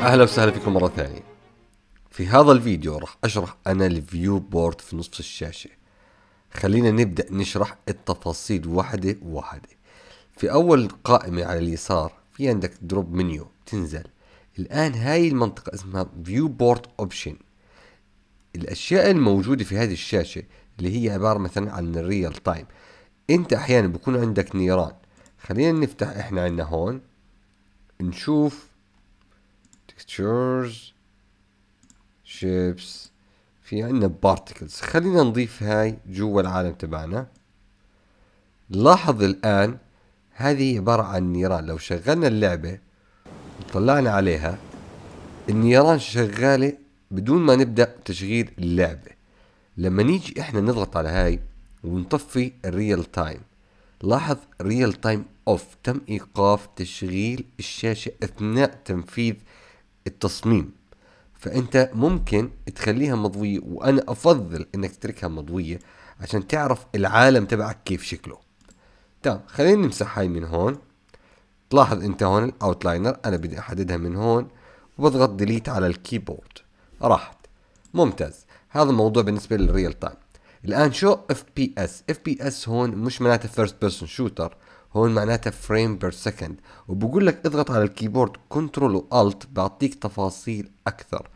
اهلا وسهلا فيكم مره ثانيه في هذا الفيديو راح اشرح انا الفيو بورد في نصف الشاشه خلينا نبدا نشرح التفاصيل واحده واحده في اول قائمه على اليسار في عندك دروب منيو تنزل الان هاي المنطقه اسمها فيو بورد اوبشن الاشياء الموجوده في هذه الشاشه اللي هي عباره مثلا عن الريال تايم انت احيانا بكون عندك نيران خلينا نفتح احنا عندنا هون نشوف textures shapes في عندنا بارتكلز خلينا نضيف هاي جوا العالم تبعنا لاحظ الان هذه عبارة عن نيران لو شغلنا اللعبة وطلعنا عليها النيران شغالة بدون ما نبدأ تشغيل اللعبة لما نيجي احنا نضغط على هاي ونطفي الريال تايم لاحظ ريال تايم اوف تم ايقاف تشغيل الشاشة اثناء تنفيذ التصميم فانت ممكن تخليها مضوية وانا افضل انك تتركها مضوية عشان تعرف العالم تبعك كيف شكله تمام خلينا نمسح هاي من هون تلاحظ انت هون الاوتلاينر انا بدي احددها من هون وبضغط ديليت على الكيبورد راحت ممتاز هذا الموضوع بالنسبة للريال تايم الان شو اف بي اس اف بي اس هون مش معناتها فيرست بيرسون شوتر هون معناتها فريم بير سكند وبقول لك اضغط على الكيبورد كنترول والت بعطيك تفاصيل اكثر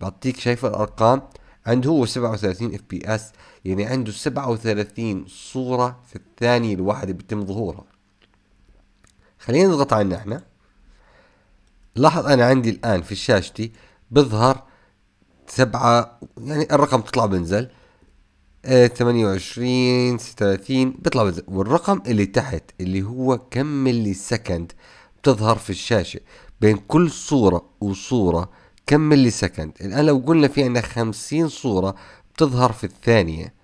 بعطيك شايف الارقام عنده هو 37 اف بي اس يعني عنده 37 صورة في الثانية الواحدة بيتم ظهورها خلينا نضغط عنا احنا لاحظ انا عندي الان في شاشتي بظهر سبعة يعني الرقم تطلع بنزل 28 آه، 36 بيطلع والرقم اللي تحت اللي هو كم ملي سكند بتظهر في الشاشة بين كل صورة وصورة كم ملي سكند الآن لو قلنا في عندنا 50 صورة بتظهر في الثانية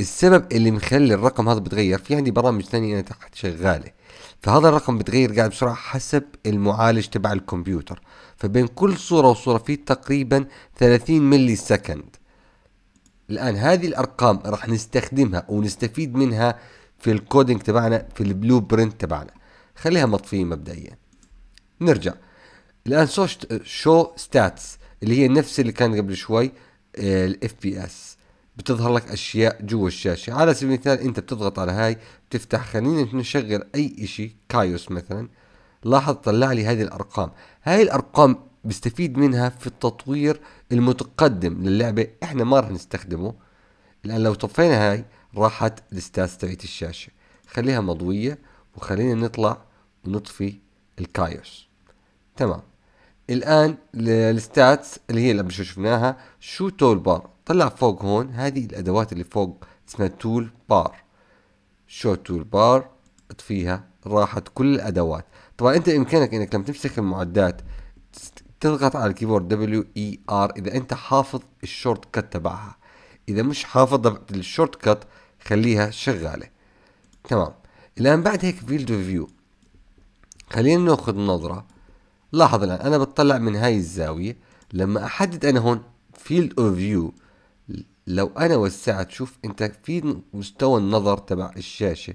السبب اللي مخلي الرقم هذا بتغير في عندي برامج ثانية أنا تحت شغالة فهذا الرقم بتغير قاعد بسرعة حسب المعالج تبع الكمبيوتر فبين كل صورة وصورة في تقريبا 30 ملي سكند الآن هذه الأرقام راح نستخدمها ونستفيد منها في الكودينج تبعنا في البلو برنت تبعنا خليها مطفية مبدئيا نرجع الآن شو ستاتس اللي هي نفس اللي كان قبل شوي الاف بي اس بتظهر لك اشياء جوا الشاشه على سبيل المثال انت بتضغط على هاي بتفتح خلينا نشغل اي شيء كايوس مثلا لاحظ طلع لي هذه الارقام هاي الارقام بيستفيد منها في التطوير المتقدم للعبة احنا ما راح نستخدمه لان لو طفينا هاي راحت الستاتس تبعت الشاشة خليها مضوية وخلينا نطلع ونطفي الكايوس تمام الان الستاتس اللي هي اللي شوي شفناها شو تول بار طلع فوق هون هذه الادوات اللي فوق اسمها تول بار شو تول بار اطفيها راحت كل الادوات طبعا انت بامكانك انك لما تمسك المعدات تضغط على الكيبورد دبليو اي ار اذا انت حافظ الشورت كات تبعها اذا مش حافظ الشورت كات خليها شغاله تمام الان بعد هيك فيلد فيو خلينا ناخذ نظره لاحظ الان انا بتطلع من هاي الزاويه لما احدد انا هون فيلد اوف فيو لو انا وسعت شوف انت في مستوى النظر تبع الشاشه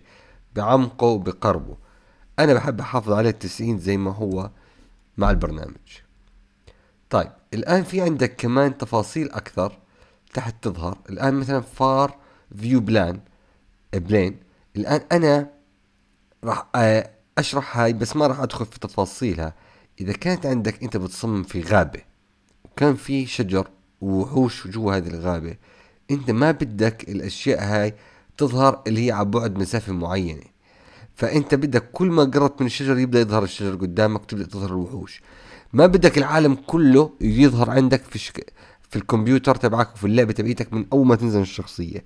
بعمقه وبقربه انا بحب احافظ عليه 90 زي ما هو مع البرنامج طيب الان في عندك كمان تفاصيل اكثر تحت تظهر الان مثلا فار فيو بلان بلين الان انا راح آه، اشرح هاي بس ما راح ادخل في تفاصيلها اذا كانت عندك انت بتصمم في غابه وكان في شجر ووحوش جوا هذه الغابه انت ما بدك الاشياء هاي تظهر اللي هي على بعد مسافه معينه فانت بدك كل ما قربت من الشجر يبدا يظهر الشجر قدامك تبدا تظهر الوحوش ما بدك العالم كله يظهر عندك في الشك... في الكمبيوتر تبعك وفي اللعبه تبعيتك من اول ما تنزل الشخصيه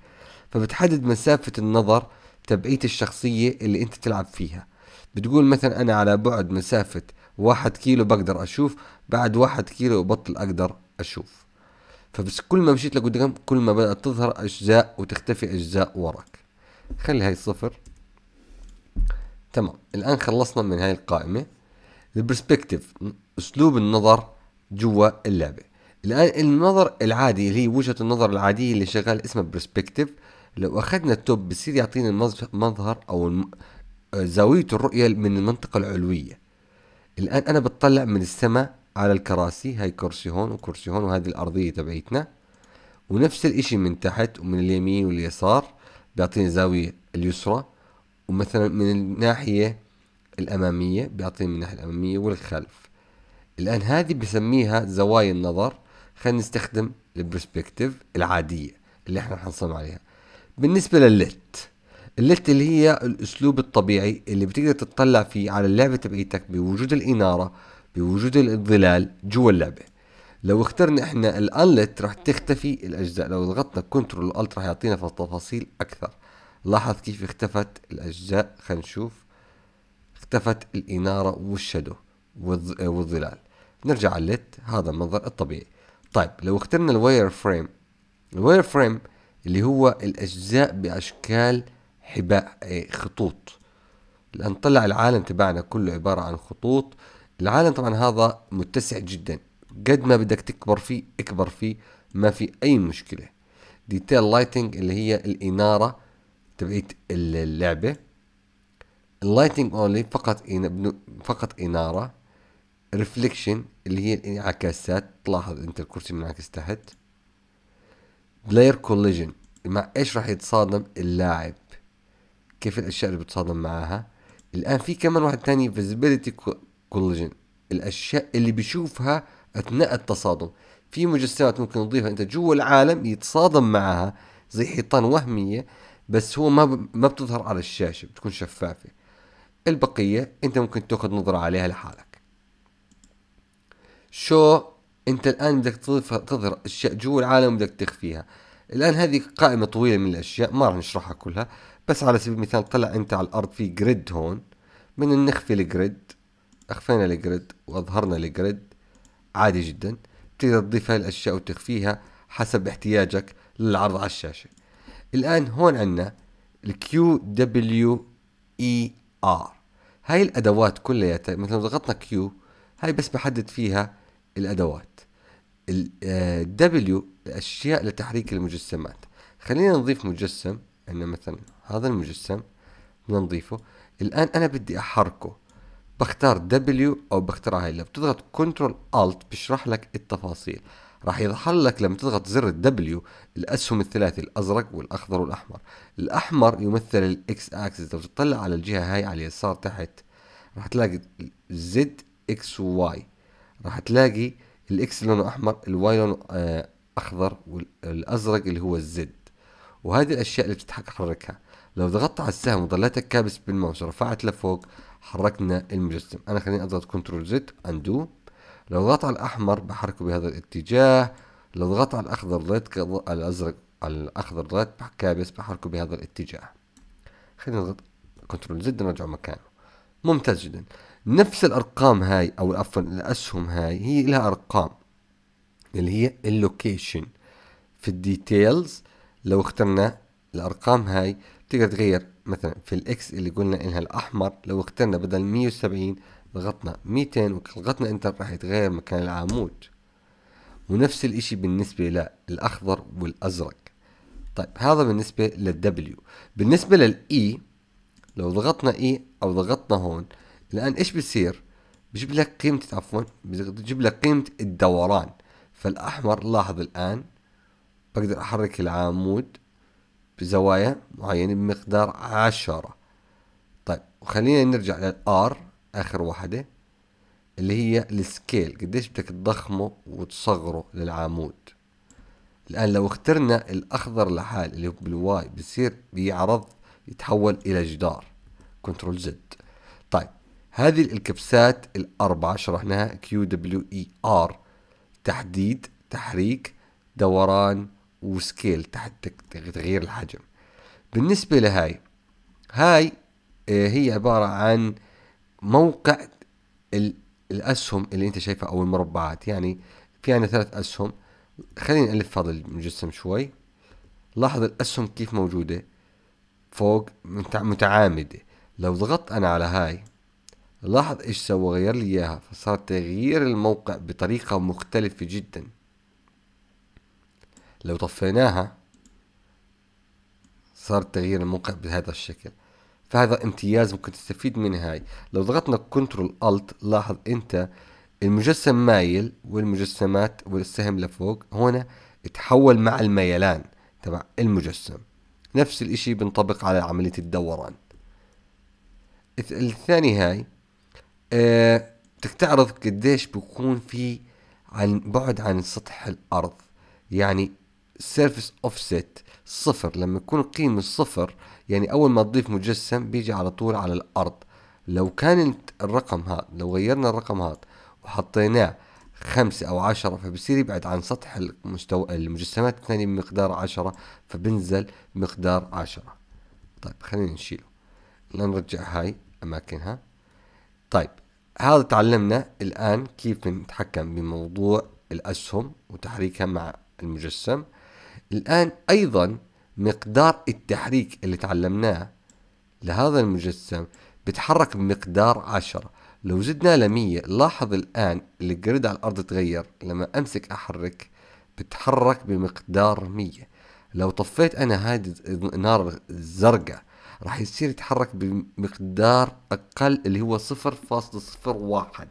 فبتحدد مسافه النظر تبعيت الشخصيه اللي انت تلعب فيها بتقول مثلا انا على بعد مسافه واحد كيلو بقدر اشوف بعد واحد كيلو ببطل اقدر اشوف فبس كل ما مشيت لقدام كل ما بدأت تظهر أجزاء وتختفي أجزاء وراك خلي هاي صفر تمام الآن خلصنا من هاي القائمة البرسبكتيف اسلوب النظر جوا اللعبه الان النظر العادي اللي هي وجهه النظر العاديه اللي شغال اسمها برسبكتيف لو اخذنا التوب بصير يعطينا المظهر او زاويه الرؤيه من المنطقه العلويه الان انا بتطلع من السماء على الكراسي هاي كرسي هون وكرسي هون وهذه الارضيه تبعيتنا ونفس الاشي من تحت ومن اليمين واليسار بيعطيني زاويه اليسرى ومثلا من الناحيه الاماميه بيعطيني من الناحيه الاماميه والخلف الان هذه بسميها زوايا النظر خلينا نستخدم البرسبكتيف العاديه اللي احنا حنصمم عليها بالنسبه لللت اللت اللي هي الاسلوب الطبيعي اللي بتقدر تطلع فيه على اللعبه تبعيتك بوجود الاناره بوجود الظلال جوا اللعبه لو اخترنا احنا الانلت راح تختفي الاجزاء لو ضغطنا كنترول الت راح يعطينا تفاصيل اكثر لاحظ كيف اختفت الاجزاء خلينا نشوف اختفت الاناره والشدو والظلال نرجع على الليت هذا المنظر الطبيعي طيب لو اخترنا الواير فريم الواير فريم اللي هو الأجزاء بأشكال حباء إيه، خطوط لأن طلع العالم تبعنا كله عبارة عن خطوط العالم طبعا هذا متسع جدا قد ما بدك تكبر فيه اكبر فيه ما في أي مشكلة ديتيل لايتنج اللي هي الإنارة تبعت اللعبة اللايتنج اونلي فقط فقط إنارة ريفليكشن اللي هي الانعكاسات تلاحظ انت الكرسي منعكس تحت بلاير كوليجن مع ايش راح يتصادم اللاعب كيف الاشياء اللي بتصادم معاها الان في كمان واحد تاني فيزيبيليتي كوليجن الاشياء اللي بيشوفها اثناء التصادم في مجسمات ممكن تضيفها انت جوا العالم يتصادم معها زي حيطان وهميه بس هو ما ما بتظهر على الشاشه بتكون شفافه البقيه انت ممكن تاخذ نظره عليها لحالك شو انت الان بدك تضيف تظهر اشياء جوا العالم بدك تخفيها الان هذه قائمه طويله من الاشياء ما راح نشرحها كلها بس على سبيل المثال طلع انت على الارض في جريد هون من نخفي الجريد اخفينا الجريد واظهرنا الجريد عادي جدا تقدر تضيف هاي الاشياء وتخفيها حسب احتياجك للعرض على الشاشه الان هون عندنا الكيو دبليو اي ار هاي الادوات كلياتها مثلا ضغطنا كيو هاي بس بحدد فيها الأدوات ال دبليو آه، الأشياء لتحريك المجسمات خلينا نضيف مجسم أن مثلا هذا المجسم نضيفه الآن أنا بدي أحركه بختار دبليو أو بختار هاي لو بتضغط كنترول الت بشرح لك التفاصيل راح يظهر لك لما تضغط زر الدبليو الأسهم الثلاثي الأزرق والأخضر والأحمر الأحمر يمثل الإكس أكسس لو تطلع على الجهة هاي على اليسار تحت راح تلاقي زد اكس واي راح تلاقي الاكس لونه احمر الواي لونه آه، اخضر والازرق اللي هو الزد وهذه الاشياء اللي حركها لو ضغطت على السهم وظليتك كابس بالماوس ورفعت لفوق حركنا المجسم انا خليني اضغط كنترول زد اندو لو ضغطت على الاحمر بحركه بهذا الاتجاه لو ضغطت على الاخضر ضغط على الازرق على الاخضر ضغط كابس بحركه بهذا الاتجاه خلينا نضغط كنترول زد نرجع مكانه ممتاز جدا نفس الارقام هاي او عفوا الاسهم هاي هي لها ارقام اللي هي اللوكيشن في الديتيلز لو اخترنا الارقام هاي بتقدر تغير مثلا في الاكس اللي قلنا انها الاحمر لو اخترنا بدل 170 ضغطنا 200 وضغطنا انتر راح يتغير مكان العمود ونفس الاشي بالنسبة للاخضر والازرق طيب هذا بالنسبة للدبليو بالنسبة للاي e، لو ضغطنا اي e او ضغطنا هون الان ايش بيصير؟ بجيب لك قيمة عفوا بجيب لك قيمة الدوران فالاحمر لاحظ الان بقدر احرك العمود بزوايا معينة بمقدار عشرة طيب وخلينا نرجع للار اخر واحدة اللي هي السكيل قديش بدك تضخمه وتصغره للعمود الان لو اخترنا الاخضر لحال اللي هو بالواي بصير بيعرض يتحول الى جدار كنترول زد طيب هذه الكبسات الأربعة شرحناها كيو دبليو اي ار تحديد تحريك دوران وسكيل تحت تغيير الحجم بالنسبة لهاي هاي آه، هي عبارة عن موقع الأسهم اللي أنت شايفها أو المربعات يعني في عنا ثلاث أسهم خلينا ألف هذا المجسم شوي لاحظ الأسهم كيف موجودة فوق متعامدة لو ضغطت أنا على هاي لاحظ ايش سوى غير لي اياها فصار تغيير الموقع بطريقة مختلفة جدا لو طفيناها صار تغيير الموقع بهذا الشكل فهذا امتياز ممكن تستفيد من هاي لو ضغطنا كنترول الت لاحظ انت المجسم مايل والمجسمات والسهم لفوق هنا تحول مع الميلان تبع المجسم نفس الاشي بنطبق على عملية الدوران الثاني هاي آه، بدك تستعرض قديش بيكون في عن بعد عن سطح الارض يعني سيرفس اوفست صفر لما يكون قيمة صفر يعني اول ما تضيف مجسم بيجي على طول على الارض لو كان الرقم هذا لو غيرنا الرقم هذا وحطيناه خمسة أو عشرة فبصير يبعد عن سطح المستوى المجسمات الثانية بمقدار عشرة فبنزل مقدار عشرة طيب خلينا نشيله لنرجع هاي أماكنها طيب هذا تعلمنا الآن كيف نتحكم بموضوع الأسهم وتحريكها مع المجسم الآن أيضا مقدار التحريك اللي تعلمناه لهذا المجسم بتحرك بمقدار عشرة لو زدنا لمية لاحظ الآن الجريد على الأرض تغير لما أمسك أحرك بتحرك بمقدار مية لو طفيت أنا هذه النار الزرقاء راح يصير يتحرك بمقدار اقل اللي هو صفر فاصلة صفر واحد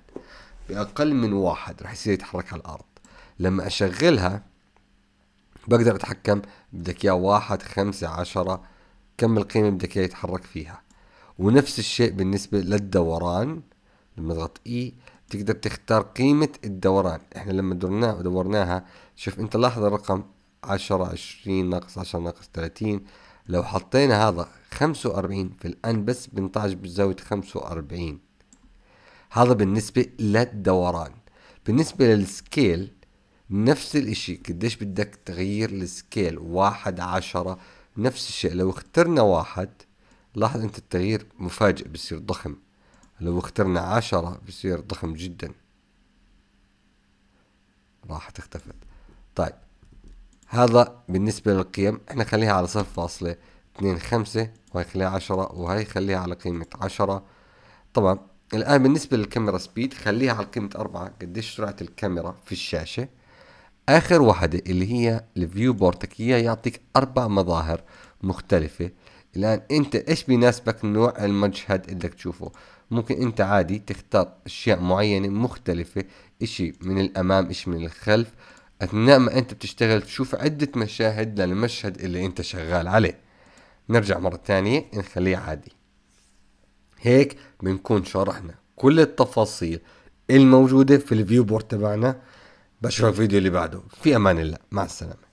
باقل من واحد راح يصير يتحرك على الارض لما اشغلها بقدر اتحكم بدك اياه واحد خمسة عشرة كم القيمة بدك اياه يتحرك فيها ونفس الشيء بالنسبة للدوران لما اضغط اي e تقدر تختار قيمة الدوران احنا لما درناه ودورناها شوف انت لاحظ الرقم عشرة عشرين ناقص عشرة ناقص ثلاثين لو حطينا هذا خمسة وأربعين فالآن بس بنطعج بزاوية خمسة وأربعين هذا بالنسبة للدوران بالنسبة للسكيل نفس الاشي قديش بدك تغير السكيل واحد عشرة نفس الشيء لو اخترنا واحد لاحظ انت التغيير مفاجئ بصير ضخم لو اخترنا عشرة بصير ضخم جدا راح اختفت طيب هذا بالنسبة للقيم احنا خليها على صفر فاصلة اتنين خمسة وهي خليها عشرة وهي خليها على قيمة عشرة طبعا الآن بالنسبة للكاميرا سبيد خليها على قيمة أربعة قديش سرعة الكاميرا في الشاشة آخر واحدة اللي هي الفيو بورتك هي يعطيك أربع مظاهر مختلفة الآن أنت إيش بيناسبك نوع المشهد اللي بدك تشوفه ممكن أنت عادي تختار أشياء معينة مختلفة إشي من الأمام إشي من الخلف اثناء ما انت بتشتغل تشوف عده مشاهد للمشهد اللي انت شغال عليه نرجع مره ثانيه نخليه عادي هيك بنكون شرحنا كل التفاصيل الموجوده في الفيو بورد تبعنا بشوفك الفيديو اللي بعده في امان الله مع السلامه